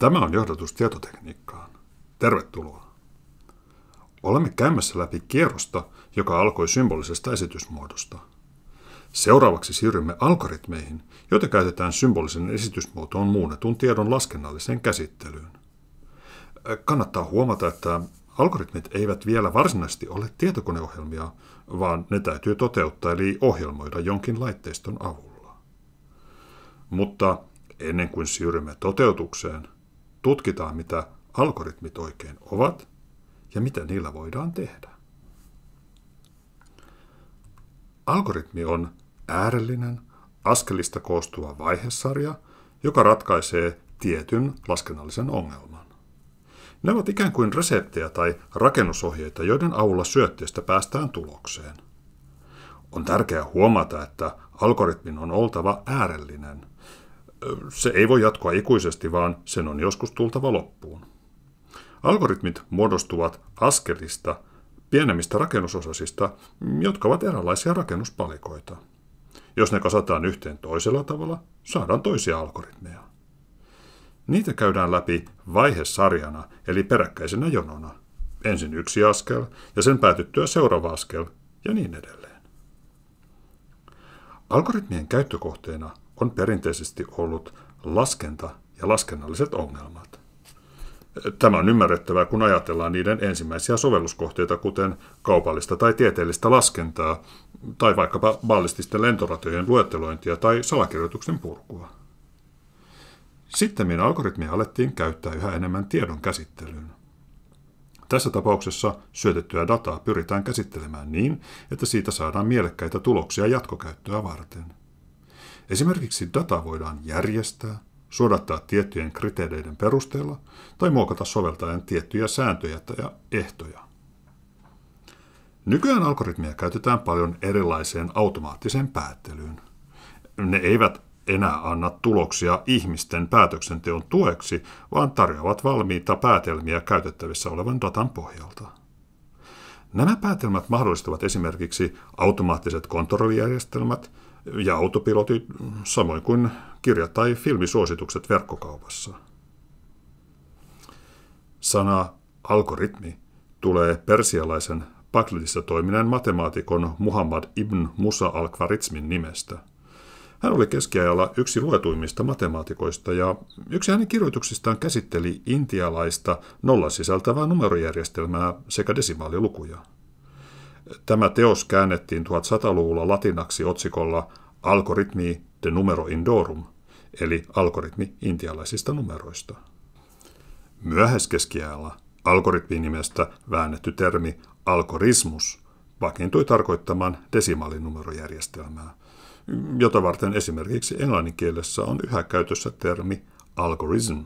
Tämä on johdatus tietotekniikkaan. Tervetuloa! Olemme käymässä läpi kierrosta, joka alkoi symbolisesta esitysmuodosta. Seuraavaksi siirrymme algoritmeihin, joita käytetään symbolisen esitysmuotoon muunnetun tiedon laskennalliseen käsittelyyn. Äh, kannattaa huomata, että algoritmit eivät vielä varsinaisesti ole tietokoneohjelmia, vaan ne täytyy toteuttaa eli ohjelmoida jonkin laitteiston avulla. Mutta ennen kuin siirrymme toteutukseen – tutkitaan, mitä algoritmit oikein ovat ja mitä niillä voidaan tehdä. Algoritmi on äärellinen, askelista koostuva vaihesarja, joka ratkaisee tietyn laskennallisen ongelman. Ne ovat ikään kuin reseptejä tai rakennusohjeita, joiden avulla syötteestä päästään tulokseen. On tärkeää huomata, että algoritmin on oltava äärellinen, se ei voi jatkoa ikuisesti, vaan sen on joskus tultava loppuun. Algoritmit muodostuvat askelista, pienemmistä rakennusosasista, jotka ovat eräänlaisia rakennuspalikoita. Jos ne kasataan yhteen toisella tavalla, saadaan toisia algoritmeja. Niitä käydään läpi vaihesarjana, eli peräkkäisenä jonona. Ensin yksi askel ja sen päätyttyä seuraava askel ja niin edelleen. Algoritmien käyttökohteena on perinteisesti ollut laskenta ja laskennalliset ongelmat. Tämä on ymmärrettävää, kun ajatellaan niiden ensimmäisiä sovelluskohteita, kuten kaupallista tai tieteellistä laskentaa, tai vaikkapa ballististen lentoratojen luettelointia tai salakirjoituksen purkua. Sitten algoritmia alettiin käyttää yhä enemmän tiedon käsittelyyn. Tässä tapauksessa syötettyä dataa pyritään käsittelemään niin, että siitä saadaan mielekkäitä tuloksia jatkokäyttöä varten – Esimerkiksi data voidaan järjestää, suodattaa tiettyjen kriteereiden perusteella tai muokata soveltajan tiettyjä sääntöjä ja ehtoja. Nykyään algoritmia käytetään paljon erilaiseen automaattiseen päättelyyn. Ne eivät enää anna tuloksia ihmisten päätöksenteon tueksi, vaan tarjoavat valmiita päätelmiä käytettävissä olevan datan pohjalta. Nämä päätelmät mahdollistavat esimerkiksi automaattiset kontrollijärjestelmät, ja autopilotit, samoin kuin kirja- tai filmisuositukset verkkokaupassa. Sana algoritmi tulee persialaisen Bagdadissa toiminen matemaatikon Muhammad ibn Musa al-Khwarizmin nimestä. Hän oli keskiajalla yksi luetuimmista matemaatikoista ja yksi hänen kirjoituksistaan käsitteli intialaista nolla sisältävää numerojärjestelmää sekä desimaalilukuja. Tämä teos käännettiin 1100-luvulla latinaksi otsikolla Algoritmi de numero indorum, eli algoritmi intialaisista numeroista. Myöhäiskeskiajalla algoritmin nimestä väännetty termi algorismus vakiintui tarkoittamaan desimaalinumerojärjestelmää, jota varten esimerkiksi englanninkielessä on yhä käytössä termi algorism.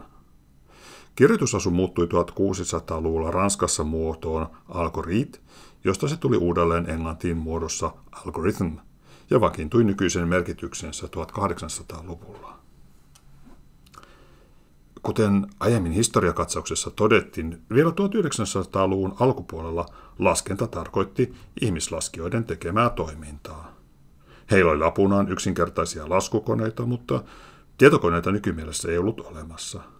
Kirjoitusasu muuttui 1600-luvulla Ranskassa muotoon algorit, josta se tuli uudelleen englantiin muodossa algorithm ja vakiintui nykyisen merkityksensä 1800-luvulla. Kuten aiemmin historiakatsauksessa todettiin, vielä 1900-luvun alkupuolella laskenta tarkoitti ihmislaskijoiden tekemää toimintaa. Heillä oli apunaan yksinkertaisia laskukoneita, mutta tietokoneita nykymielessä ei ollut olemassa –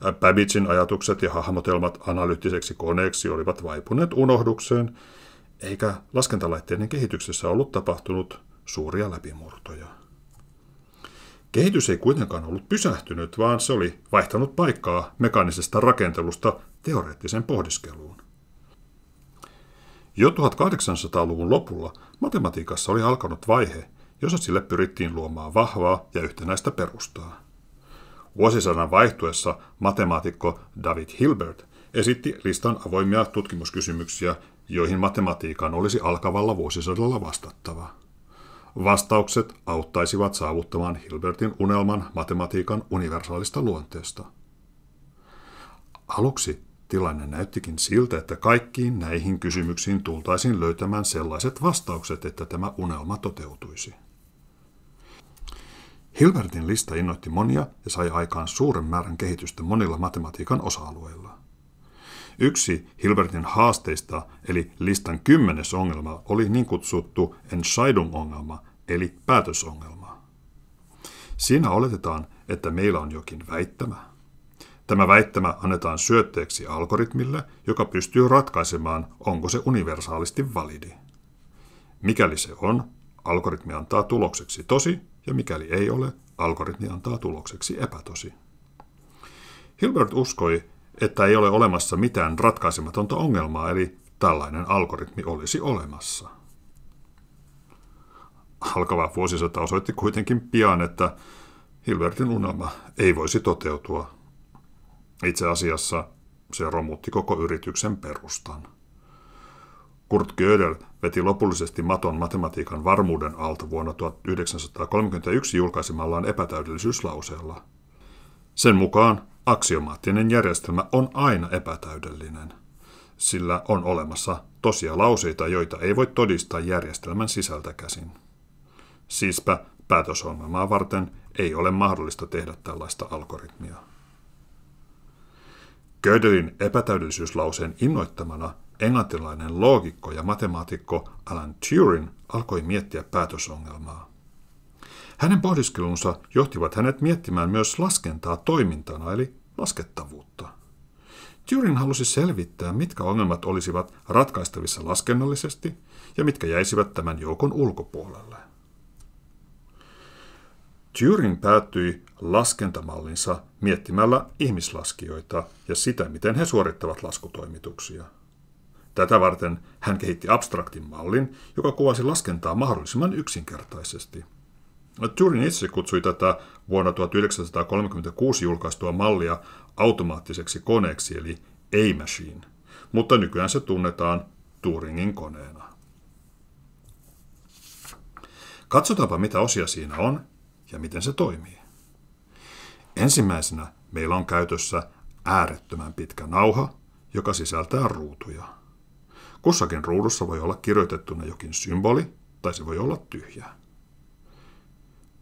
Babbagein ajatukset ja hahmotelmat analyyttiseksi koneeksi olivat vaipuneet unohdukseen, eikä laskentalaitteiden kehityksessä ollut tapahtunut suuria läpimurtoja. Kehitys ei kuitenkaan ollut pysähtynyt, vaan se oli vaihtanut paikkaa mekaanisesta rakentelusta teoreettiseen pohdiskeluun. Jo 1800-luvun lopulla matematiikassa oli alkanut vaihe, jossa sille pyrittiin luomaan vahvaa ja yhtenäistä perustaa. Vuosisadan vaihtuessa matemaatikko David Hilbert esitti listan avoimia tutkimuskysymyksiä, joihin matematiikan olisi alkavalla vuosisadalla vastattava. Vastaukset auttaisivat saavuttamaan Hilbertin unelman matematiikan universaalista luonteesta. Aluksi tilanne näyttikin siltä, että kaikkiin näihin kysymyksiin tultaisiin löytämään sellaiset vastaukset, että tämä unelma toteutuisi. Hilbertin lista innoitti monia ja sai aikaan suuren määrän kehitystä monilla matematiikan osa-alueilla. Yksi Hilbertin haasteista, eli listan kymmenes ongelma, oli niin kutsuttu Entscheidung-ongelma, eli päätösongelma. Siinä oletetaan, että meillä on jokin väittämä. Tämä väittämä annetaan syötteeksi algoritmille, joka pystyy ratkaisemaan, onko se universaalisti validi. Mikäli se on, algoritmi antaa tulokseksi tosi ja mikäli ei ole, algoritmi antaa tulokseksi epätosi. Hilbert uskoi, että ei ole olemassa mitään ratkaisematonta ongelmaa, eli tällainen algoritmi olisi olemassa. Alkava vuosisata osoitti kuitenkin pian, että Hilbertin unelma ei voisi toteutua. Itse asiassa se romutti koko yrityksen perustan. Kurt Gödel veti lopullisesti maton matematiikan varmuuden alta vuonna 1931 julkaisemallaan epätäydellisyyslauseella. Sen mukaan aksiomaattinen järjestelmä on aina epätäydellinen, sillä on olemassa tosia lauseita, joita ei voi todistaa järjestelmän sisältä käsin. Siispä päätösongelmaa varten ei ole mahdollista tehdä tällaista algoritmia. Gödelin epätäydellisyyslauseen innoittamana – englantilainen loogikko ja matemaatikko Alan Turing alkoi miettiä päätösongelmaa. Hänen pohdiskelunsa johtivat hänet miettimään myös laskentaa toimintana eli laskettavuutta. Turing halusi selvittää, mitkä ongelmat olisivat ratkaistavissa laskennallisesti ja mitkä jäisivät tämän joukon ulkopuolelle. Turing päättyi laskentamallinsa miettimällä ihmislaskijoita ja sitä, miten he suorittavat laskutoimituksia – Tätä varten hän kehitti abstraktin mallin, joka kuvasi laskentaa mahdollisimman yksinkertaisesti. Turing itse kutsui tätä vuonna 1936 julkaistua mallia automaattiseksi koneeksi eli A-machine, mutta nykyään se tunnetaan Turingin koneena. Katsotaanpa, mitä osia siinä on ja miten se toimii. Ensimmäisenä meillä on käytössä äärettömän pitkä nauha, joka sisältää ruutuja. Kussakin ruudussa voi olla kirjoitettuna jokin symboli, tai se voi olla tyhjää.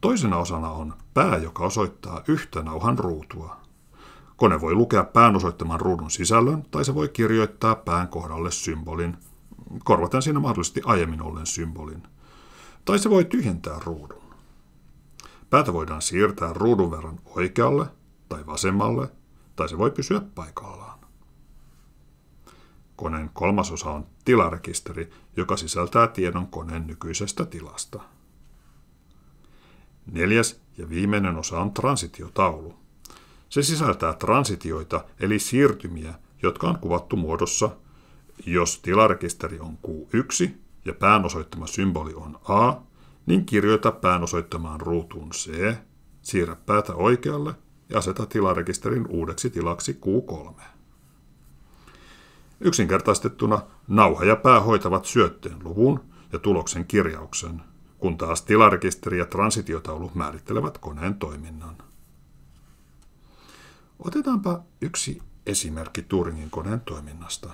Toisena osana on pää, joka osoittaa yhtä nauhan ruutua. Kone voi lukea pään osoittaman ruudun sisällön, tai se voi kirjoittaa pään kohdalle symbolin, korvaten siinä mahdollisesti aiemmin olleen symbolin. Tai se voi tyhjentää ruudun. Päätä voidaan siirtää ruudun verran oikealle tai vasemmalle, tai se voi pysyä paikallaan. Koneen kolmas osa on tilarekisteri, joka sisältää tiedon koneen nykyisestä tilasta. Neljäs ja viimeinen osa on transitiotaulu. Se sisältää transitioita eli siirtymiä, jotka on kuvattu muodossa, jos tilarekisteri on Q1 ja päänosoittama symboli on A, niin kirjoita päänosoittamaan ruutuun C, siirrä päätä oikealle ja aseta tilarekisterin uudeksi tilaksi Q3. Yksinkertaistettuna nauha ja pää hoitavat syötteen luvun ja tuloksen kirjauksen, kun taas tilarekisteri ja transitiotaulu määrittelevät koneen toiminnan. Otetaanpa yksi esimerkki Turingin koneen toiminnasta.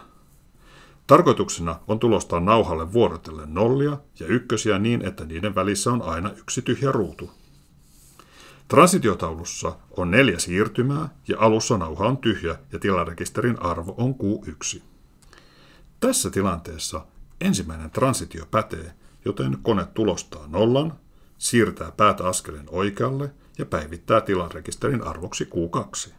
Tarkoituksena on tulostaa nauhalle vuorotellen nollia ja ykkösiä niin, että niiden välissä on aina yksi tyhjä ruutu. Transitiotaulussa on neljä siirtymää ja alussa nauha on tyhjä ja tilarekisterin arvo on Q1. Tässä tilanteessa ensimmäinen transitio pätee, joten kone tulostaa nollan, siirtää päätä askeleen oikealle ja päivittää tilanrekisterin arvoksi Q2.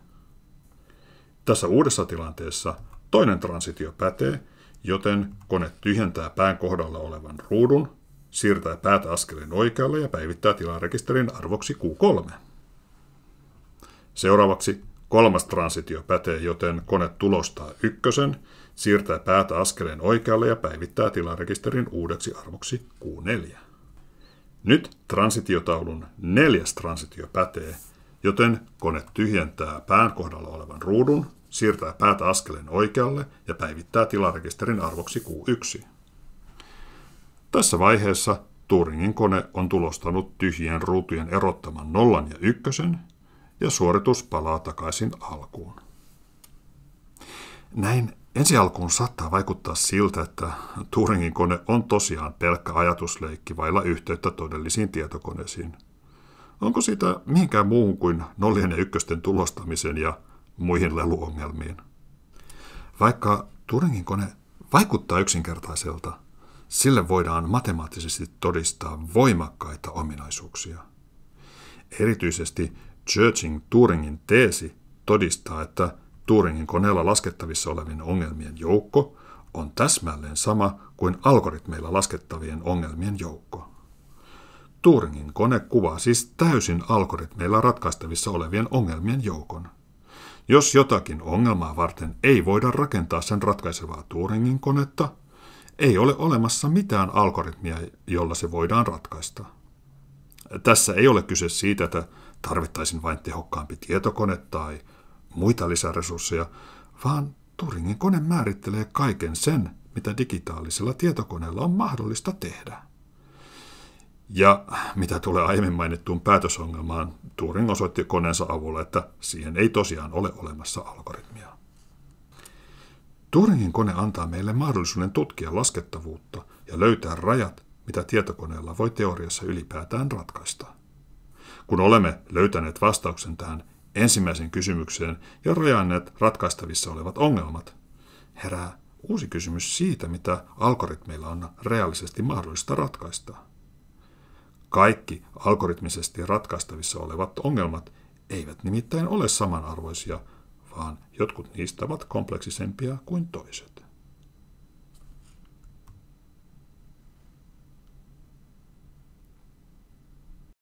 Tässä uudessa tilanteessa toinen transitio pätee, joten kone tyhjentää pään kohdalla olevan ruudun, siirtää päätä askeleen oikealle ja päivittää tilanrekisterin arvoksi Q3. Seuraavaksi kolmas transitio pätee, joten kone tulostaa ykkösen, siirtää päätä askeleen oikealle ja päivittää tilarekisterin uudeksi arvoksi Q4. Nyt transitiotaulun neljäs transitio pätee, joten kone tyhjentää pään kohdalla olevan ruudun, siirtää päätä askeleen oikealle ja päivittää tilarekisterin arvoksi Q1. Tässä vaiheessa Turingin kone on tulostanut tyhjien ruutujen erottaman nollan ja ykkösen, ja suoritus palaa takaisin alkuun. Näin Ensi alkuun saattaa vaikuttaa siltä, että Turingin kone on tosiaan pelkkä ajatusleikki vailla yhteyttä todellisiin tietokoneisiin. Onko siitä mihinkään muuhun kuin nollien ja ykkösten tulostamisen ja muihin leluongelmiin? Vaikka Turingin kone vaikuttaa yksinkertaiselta, sille voidaan matemaattisesti todistaa voimakkaita ominaisuuksia. Erityisesti Churchin Turingin teesi todistaa, että Turingin koneella laskettavissa olevien ongelmien joukko on täsmälleen sama kuin algoritmeilla laskettavien ongelmien joukko. Turingin kone kuvaa siis täysin algoritmeilla ratkaistavissa olevien ongelmien joukon. Jos jotakin ongelmaa varten ei voida rakentaa sen ratkaisevaa Turingin konetta, ei ole olemassa mitään algoritmia, jolla se voidaan ratkaista. Tässä ei ole kyse siitä, että tarvittaisiin vain tehokkaampi tietokone tai – muita lisäresursseja, vaan Turingin kone määrittelee kaiken sen, mitä digitaalisella tietokoneella on mahdollista tehdä. Ja mitä tulee aiemmin mainittuun päätösongelmaan, Turing osoitti koneensa avulla, että siihen ei tosiaan ole olemassa algoritmia. Turingin kone antaa meille mahdollisuuden tutkia laskettavuutta ja löytää rajat, mitä tietokoneella voi teoriassa ylipäätään ratkaista. Kun olemme löytäneet vastauksen tähän ensimmäiseen kysymykseen ja rajanneet ratkaistavissa olevat ongelmat, herää uusi kysymys siitä, mitä algoritmeilla on reaalisesti mahdollista ratkaista. Kaikki algoritmisesti ratkaistavissa olevat ongelmat eivät nimittäin ole samanarvoisia, vaan jotkut niistä ovat kompleksisempia kuin toiset.